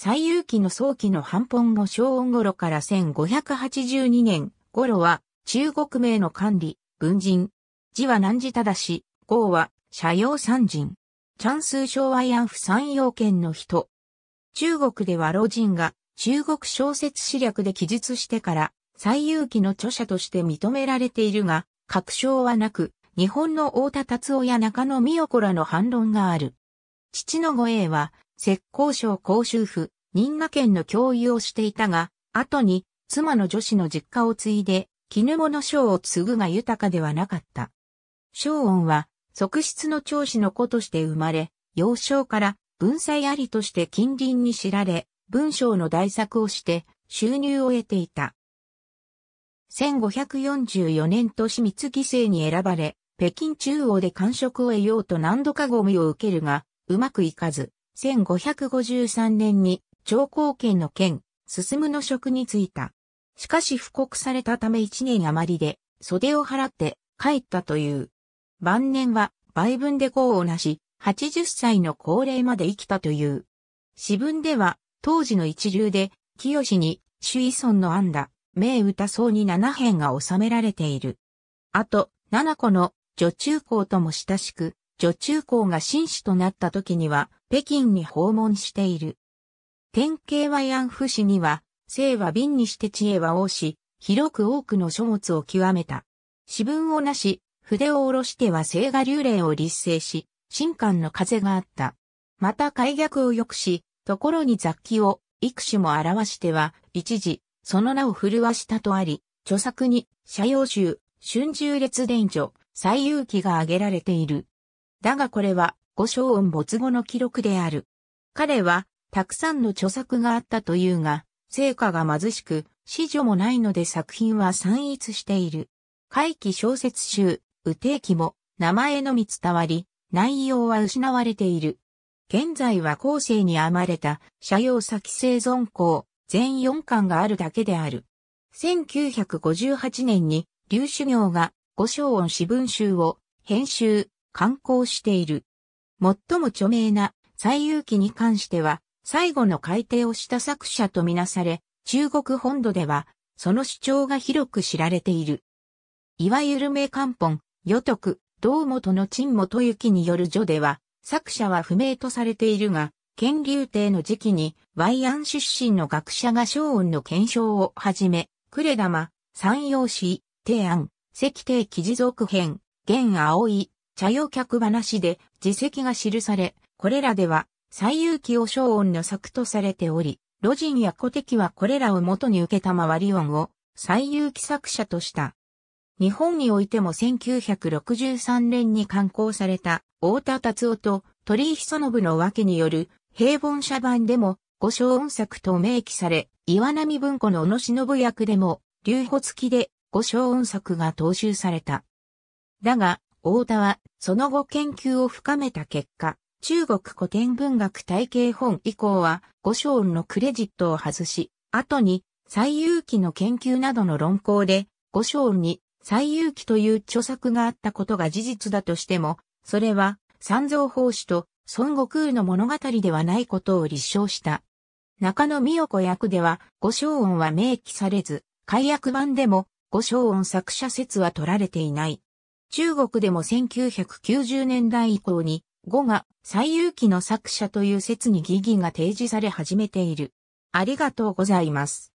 最有期の早期の半本後昭和頃から1582年頃は中国名の管理、文人。字は南た正し、号は社用三人。チャンス昭和安婦、三要件の人。中国では老人が中国小説史略で記述してから最有期の著者として認められているが、確証はなく、日本の太田達夫や中野美代子らの反論がある。父の護衛は、浙江省広州府、新賀県の教諭をしていたが、後に妻の女子の実家を継いで、絹物省を継ぐが豊かではなかった。昭恩は、側室の長子の子として生まれ、幼少から文才ありとして近隣に知られ、文章の大作をして収入を得ていた。1544年都市密犠牲に選ばれ、北京中央で官職を得ようと何度かゴミを受けるが、うまくいかず、1553年に長皇県の県、進むの職に就いた。しかし布告されたため1年余りで袖を払って帰ったという。晩年は倍分で功をなし、80歳の高齢まで生きたという。詩文では当時の一流で清に朱遺尊の安打、名歌層に7編が収められている。あと、7個の女中公とも親しく、女中公が紳士となった時には、北京に訪問している。典型和安府市には、生は瓶にして知恵は王し、広く多くの書物を極めた。詩文をなし、筆を下ろしては生画流霊を立成し、新官の風があった。また開逆を良くし、ところに雑記を、幾種も表しては、一時、その名を震わしたとあり、著作に、社用集、春秋列伝書、最有記が挙げられている。だがこれは、五章音没後の記録である。彼は、たくさんの著作があったというが、成果が貧しく、子女もないので作品は散逸している。回帰小説集、雨定記も、名前のみ伝わり、内容は失われている。現在は後世に編まれた、社用先生存行、全4巻があるだけである。1958年に、劉修行が、五章音詩文集を、編集、刊行している。最も著名な最遊記に関しては、最後の改定をした作者とみなされ、中国本土では、その主張が広く知られている。いわゆる名漢本、与徳、道元の陳元行による序では、作者は不明とされているが、乾隆帝の時期に、ワイアン出身の学者が昭恩の検証をはじめ、呉玉、山陽市、帝安、石帝記事続編、現葵、茶用客話で自責が記され、これらでは、最有機を小音の作とされており、路人や古敵はこれらを元に受けたまわり音を最有機作者とした。日本においても1963年に刊行された、大田達夫と鳥居久信の訳による平凡社版でも、五小音作と明記され、岩波文庫の小野忍役でも、流歩付きで五小音作が踏襲された。だが、大田はその後研究を深めた結果、中国古典文学体系本以降は、五章のクレジットを外し、後に、最有機の研究などの論考で、五章に最有機という著作があったことが事実だとしても、それは、三蔵法師と孫悟空の物語ではないことを立証した。中野美代子役では、五章音は明記されず、解約版でも、五章音作者説は取られていない。中国でも1990年代以降に、語が最有機の作者という説に疑義が提示され始めている。ありがとうございます。